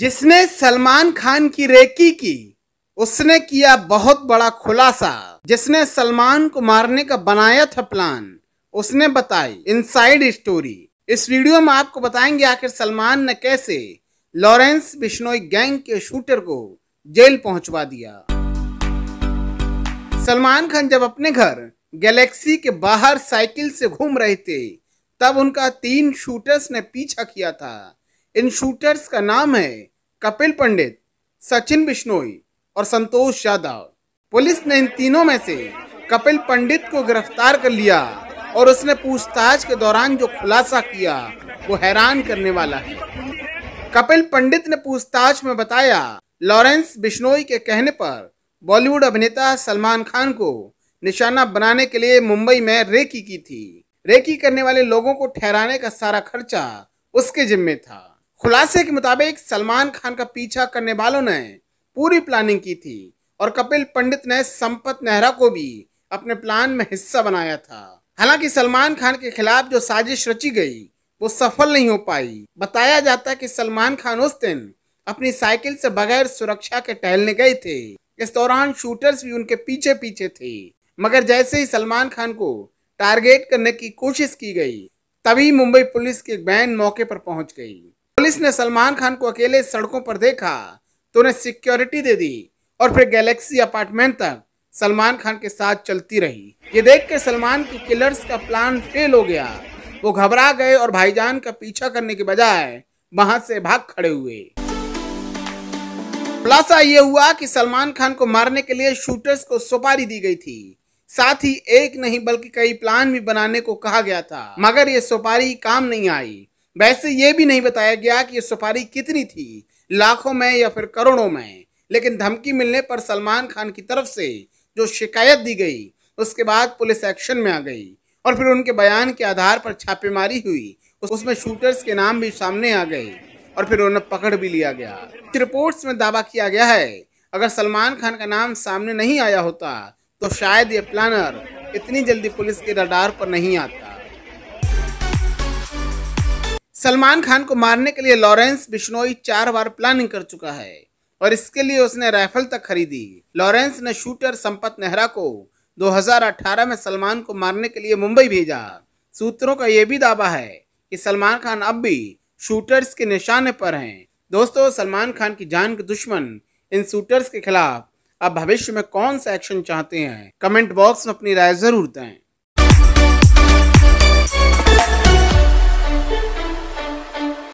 जिसने सलमान खान की रेकी की उसने किया बहुत बड़ा खुलासा जिसने सलमान को मारने का बनाया था प्लान उसने बताई इनसाइड स्टोरी इस वीडियो में आपको बताएंगे आखिर सलमान ने कैसे लॉरेंस बिश्नोई गैंग के शूटर को जेल पहुंचवा दिया सलमान खान जब अपने घर गैलेक्सी के बाहर साइकिल से घूम रहे थे तब उनका तीन शूटर्स ने पीछा किया था इन शूटर्स का नाम है कपिल पंडित सचिन बिश्नोई और संतोष यादव पुलिस ने इन तीनों में से कपिल पंडित को गिरफ्तार कर लिया और उसने पूछताछ के दौरान जो खुलासा किया वो हैरान करने वाला है कपिल पंडित ने पूछताछ में बताया लॉरेंस बिश्नोई के कहने पर बॉलीवुड अभिनेता सलमान खान को निशाना बनाने के लिए मुंबई में रेकी की थी रेकी करने वाले लोगों को ठहराने का सारा खर्चा उसके जिम्मे था खुलासे के मुताबिक सलमान खान का पीछा करने वालों ने पूरी प्लानिंग की थी और कपिल पंडित ने संपत नेहरा को भी अपने प्लान में हिस्सा बनाया था हालांकि सलमान खान के खिलाफ जो साजिश रची गई वो सफल नहीं हो पाई बताया जाता है कि सलमान खान उस दिन अपनी साइकिल से बगैर सुरक्षा के टहलने गए थे इस दौरान शूटर्स भी उनके पीछे पीछे थे मगर जैसे ही सलमान खान को टारगेट करने की कोशिश की गई तभी मुंबई पुलिस की बैन मौके पर पहुंच गई पुलिस ने सलमान खान को अकेले सड़कों पर देखा तो उन्हें सिक्योरिटी दे दी और फिर गैलेक्सी अपार्टमेंट तक सलमान खान के साथ चलती रही ये देख के सलमान की किलर्स का प्लान फेल हो गया वो घबरा गए और भाईजान का पीछा करने के बजाय वहां से भाग खड़े हुए खुलासा ये हुआ कि सलमान खान को मारने के लिए शूटर्स को सुपारी दी गई थी साथ ही एक नहीं बल्कि कई प्लान भी बनाने को कहा गया था मगर ये सुपारी काम नहीं आई वैसे ये भी नहीं बताया गया कि ये सुपारी कितनी थी लाखों में या फिर करोड़ों में लेकिन धमकी मिलने पर सलमान खान की तरफ से जो शिकायत दी गई उसके बाद पुलिस एक्शन में आ गई और फिर उनके बयान के आधार पर छापेमारी हुई उसमें शूटर्स के नाम भी सामने आ गए और फिर उन्हें पकड़ भी लिया गया रिपोर्ट्स में दावा किया गया है अगर सलमान खान का नाम सामने नहीं आया होता तो शायद ये प्लानर इतनी जल्दी पुलिस के रडार पर नहीं आता सलमान खान को मारने के लिए लॉरेंस बिश्नोई चार बार प्लानिंग कर चुका है और इसके लिए उसने राइफल तक खरीदी लॉरेंस ने शूटर संपत नेहरा को 2018 में सलमान को मारने के लिए मुंबई भेजा सूत्रों का यह भी दावा है कि सलमान खान अब भी शूटर्स के निशाने पर हैं दोस्तों सलमान खान की जान के दुश्मन इन शूटर्स के खिलाफ अब भविष्य में कौन सा एक्शन चाहते हैं कमेंट बॉक्स में अपनी राय जरूर दें